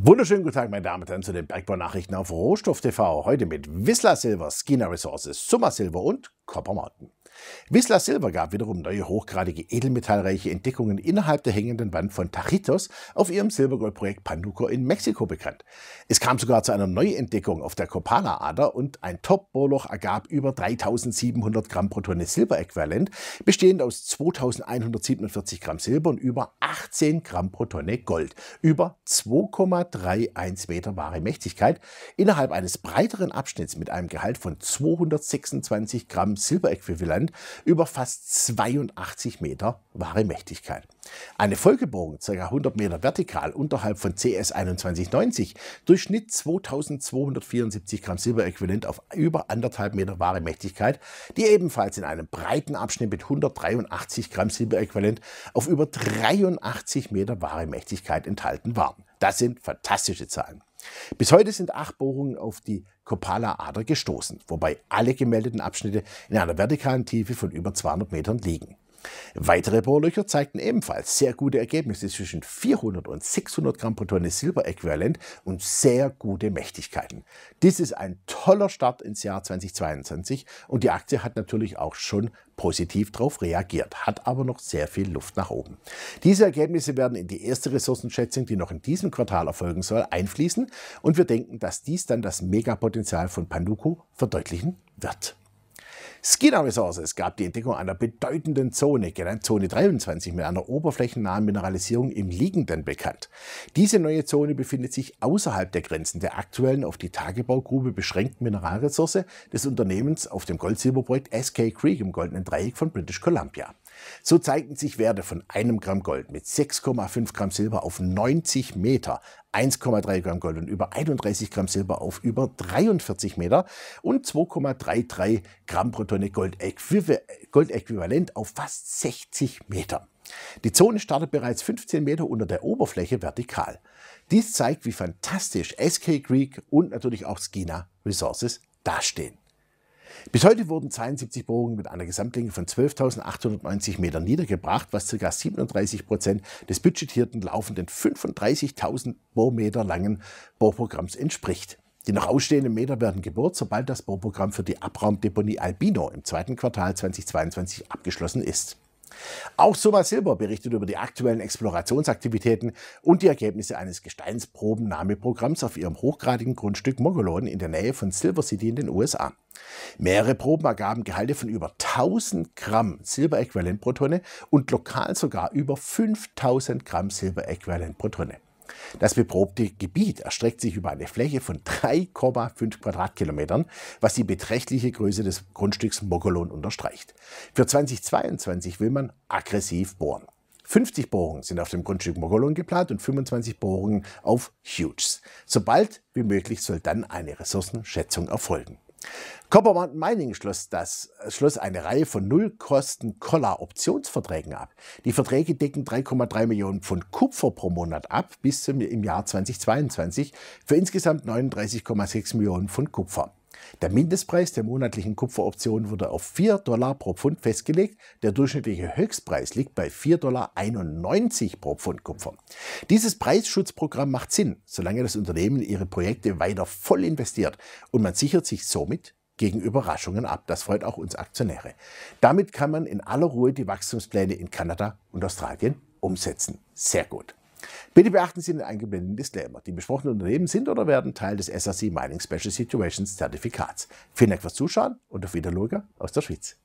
Wunderschönen guten Tag, meine Damen und Herren, zu den Bergbau-Nachrichten auf Rohstoff TV. Heute mit Whistler Silver, Skinner Resources, Summer Silver und Copper Mountain. Wisla Silber gab wiederum neue hochgradige edelmetallreiche Entdeckungen innerhalb der hängenden Wand von Tajitos auf ihrem Silbergoldprojekt Panduco in Mexiko bekannt. Es kam sogar zu einer Neuentdeckung auf der copana ader und ein Top-Bohrloch ergab über 3700 Gramm pro Tonne Silberäquivalent, bestehend aus 2147 Gramm Silber und über 18 Gramm pro Tonne Gold. Über 2,31 Meter wahre Mächtigkeit innerhalb eines breiteren Abschnitts mit einem Gehalt von 226 Gramm Silberäquivalent über fast 82 Meter wahre Mächtigkeit. Eine Folgebogen, ca. 100 Meter vertikal unterhalb von CS 2190, Durchschnitt 2274 Gramm Silberäquivalent auf über anderthalb Meter wahre Mächtigkeit, die ebenfalls in einem breiten Abschnitt mit 183 Gramm Silberäquivalent auf über 83 Meter wahre Mächtigkeit enthalten waren. Das sind fantastische Zahlen. Bis heute sind acht Bohrungen auf die Koppala-Ader gestoßen, wobei alle gemeldeten Abschnitte in einer vertikalen Tiefe von über 200 Metern liegen. Weitere Bohrlöcher zeigten ebenfalls sehr gute Ergebnisse zwischen 400 und 600 Gramm pro Tonne Silberäquivalent und sehr gute Mächtigkeiten. Dies ist ein toller Start ins Jahr 2022 und die Aktie hat natürlich auch schon positiv darauf reagiert, hat aber noch sehr viel Luft nach oben. Diese Ergebnisse werden in die erste Ressourcenschätzung, die noch in diesem Quartal erfolgen soll, einfließen und wir denken, dass dies dann das Megapotenzial von Panduco verdeutlichen wird skidar Resources gab die Entdeckung einer bedeutenden Zone, genannt Zone 23, mit einer oberflächennahen Mineralisierung im Liegenden bekannt. Diese neue Zone befindet sich außerhalb der Grenzen der aktuellen auf die Tagebaugrube beschränkten Mineralressource des Unternehmens auf dem Gold-Silberprojekt SK Creek im Goldenen Dreieck von British Columbia. So zeigten sich Werte von einem Gramm Gold mit 6,5 Gramm Silber auf 90 Meter, 1,3 Gramm Gold und über 31 Gramm Silber auf über 43 Meter und 2,33 Gramm pro Tonne Goldäquivalent auf fast 60 Meter. Die Zone startet bereits 15 Meter unter der Oberfläche vertikal. Dies zeigt, wie fantastisch SK Creek und natürlich auch Skina Resources dastehen. Bis heute wurden 72 Bohrungen mit einer Gesamtlänge von 12.890 Metern niedergebracht, was ca. 37 Prozent des budgetierten laufenden 35.000 Bohrmeter langen Bohrprogramms entspricht. Die noch ausstehenden Meter werden gebohrt, sobald das Bohrprogramm für die Abraumdeponie Albino im zweiten Quartal 2022 abgeschlossen ist. Auch Thomas Silber berichtet über die aktuellen Explorationsaktivitäten und die Ergebnisse eines Gesteinsprobennahmeprogramms auf ihrem hochgradigen Grundstück Mogolon in der Nähe von Silver City in den USA. Mehrere Proben ergaben Gehalte von über 1000 Gramm Silberäquivalent pro Tonne und lokal sogar über 5000 Gramm Silberäquivalent pro Tonne. Das beprobte Gebiet erstreckt sich über eine Fläche von 3,5 Quadratkilometern, was die beträchtliche Größe des Grundstücks Mokolon unterstreicht. Für 2022 will man aggressiv bohren. 50 Bohrungen sind auf dem Grundstück Mogolon geplant und 25 Bohrungen auf Hughes. Sobald wie möglich soll dann eine Ressourcenschätzung erfolgen. Copper Mountain Mining schloss, das, schloss eine Reihe von Nullkosten-Collar-Optionsverträgen ab. Die Verträge decken 3,3 Millionen Pfund Kupfer pro Monat ab bis zum, im Jahr 2022 für insgesamt 39,6 Millionen Pfund Kupfer. Der Mindestpreis der monatlichen Kupferoption wurde auf 4 Dollar pro Pfund festgelegt. Der durchschnittliche Höchstpreis liegt bei 4,91 Dollar pro Pfund Kupfer. Dieses Preisschutzprogramm macht Sinn, solange das Unternehmen ihre Projekte weiter voll investiert und man sichert sich somit gegen Überraschungen ab. Das freut auch uns Aktionäre. Damit kann man in aller Ruhe die Wachstumspläne in Kanada und Australien umsetzen. Sehr gut. Bitte beachten Sie den eingeblendeten Disclaimer. Die besprochenen Unternehmen sind oder werden Teil des SRC Mining Special Situations Zertifikats. Vielen Dank fürs Zuschauen und auf Wiedersehen aus der Schweiz.